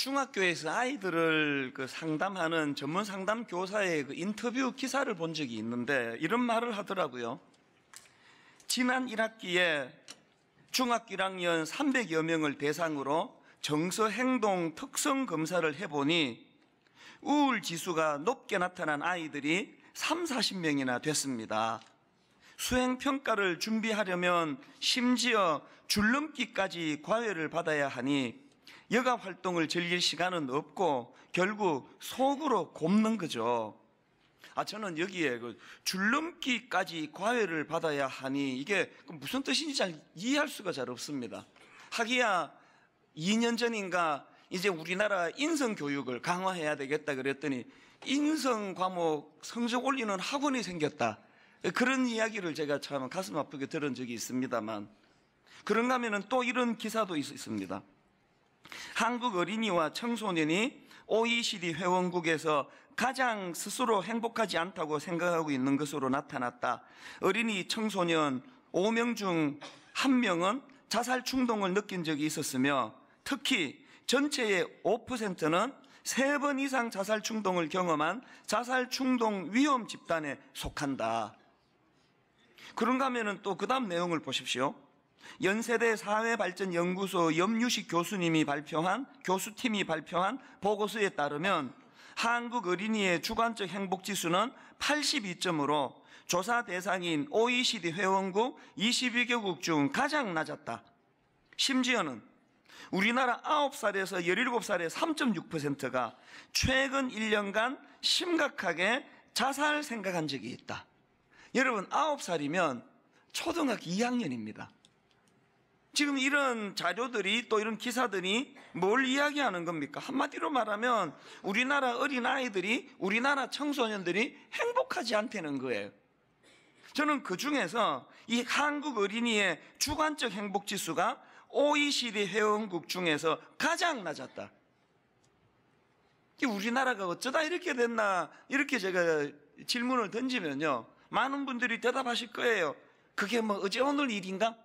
중학교에서 아이들을 그 상담하는 전문 상담 교사의 그 인터뷰 기사를 본 적이 있는데 이런 말을 하더라고요. 지난 1학기에 중학교 1학년 300여 명을 대상으로 정서 행동 특성 검사를 해보니 우울 지수가 높게 나타난 아이들이 3, 40명이나 됐습니다. 수행 평가를 준비하려면 심지어 줄넘기까지 과외를 받아야 하니 여가 활동을 즐길 시간은 없고 결국 속으로 곱는 거죠. 아 저는 여기에 그 줄넘기까지 과외를 받아야 하니 이게 그 무슨 뜻인지 잘 이해할 수가 잘 없습니다. 하기야 2년 전인가 이제 우리나라 인성 교육을 강화해야 되겠다 그랬더니 인성 과목 성적 올리는 학원이 생겼다. 그런 이야기를 제가 참 가슴 아프게 들은 적이 있습니다만 그런가 하면또 이런 기사도 있습니다. 한국 어린이와 청소년이 OECD 회원국에서 가장 스스로 행복하지 않다고 생각하고 있는 것으로 나타났다. 어린이 청소년 5명 중 1명은 자살 충동을 느낀 적이 있었으며 특히 전체의 5%는 3번 이상 자살 충동을 경험한 자살 충동 위험 집단에 속한다. 그런가 하면 또 그 다음 내용을 보십시오. 연세대 사회발전연구소 염유식 교수님이 발표한 교수팀이 발표한 보고서에 따르면 한국 어린이의 주관적 행복지수는 82점으로 조사 대상인 OECD 회원국 22개국 중 가장 낮았다. 심지어는 우리나라 9살에서 17살의 3.6%가 최근 1년간 심각하게 자살 생각한 적이 있다. 여러분, 9살이면 초등학교 2학년입니다. 지금 이런 자료들이 또 이런 기사들이 뭘 이야기하는 겁니까? 한마디로 말하면 우리나라 어린아이들이 우리나라 청소년들이 행복하지 않다는 거예요. 저는 그 중에서 이 한국 어린이의 주관적 행복 지수가 OECD 회원국 중에서 가장 낮았다. 우리나라가 어쩌다 이렇게 됐나 이렇게 제가 질문을 던지면요. 많은 분들이 대답하실 거예요. 그게 뭐 어제 오늘 일인가?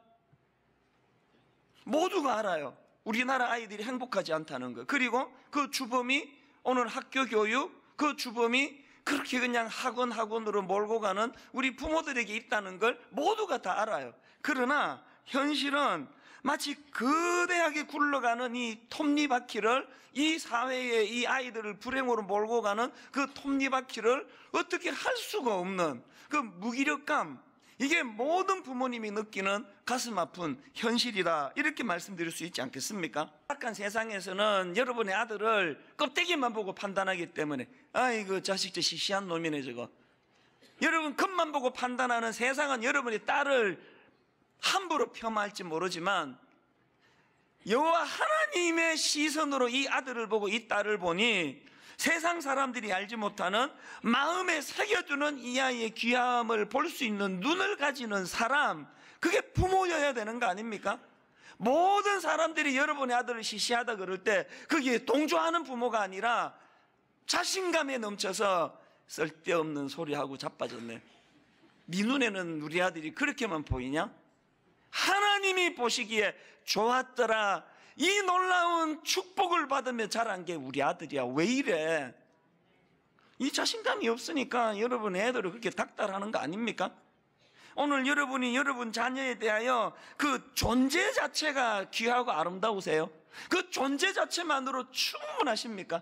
모두가 알아요. 우리나라 아이들이 행복하지 않다는 거. 그리고 그 주범이 오늘 학교 교육, 그 주범이 그렇게 그냥 학원 학원으로 몰고 가는 우리 부모들에게 있다는 걸 모두가 다 알아요. 그러나 현실은 마치 거대하게 굴러가는 이 톱니바퀴를 이 사회에 이 아이들을 불행으로 몰고 가는 그 톱니바퀴를 어떻게 할 수가 없는 그 무기력감, 이게 모든 부모님이 느끼는 가슴 아픈 현실이다. 이렇게 말씀드릴 수 있지 않겠습니까? 약간 세상에서는 여러분의 아들을 껍데기만 보고 판단하기 때문에, 아이고, 자식 저 시시한 놈이네, 저거. 여러분, 겉만 보고 판단하는 세상은 여러분의 딸을 함부로 폄하할지 모르지만, 여호와 하나님의 시선으로 이 아들을 보고 이 딸을 보니 세상 사람들이 알지 못하는 마음에 새겨두는이 아이의 귀함을 볼 수 있는 눈을 가지는 사람, 그게 부모여야 되는 거 아닙니까? 모든 사람들이 여러분의 아들을 시시하다 그럴 때 거기에 동조하는 부모가 아니라 자신감에 넘쳐서 쓸데없는 소리하고 자빠졌네. 네 눈에는 우리 아들이 그렇게만 보이냐? 하나님이 보시기에 좋았더라 이 놀라운 축복을 받으며 자란 게 우리 아들이야. 왜 이래? 이 자신감이 없으니까 여러분 애들을 그렇게 닥달하는 거 아닙니까? 오늘 여러분이 여러분 자녀에 대하여 그 존재 자체가 귀하고 아름다우세요? 그 존재 자체만으로 충분하십니까?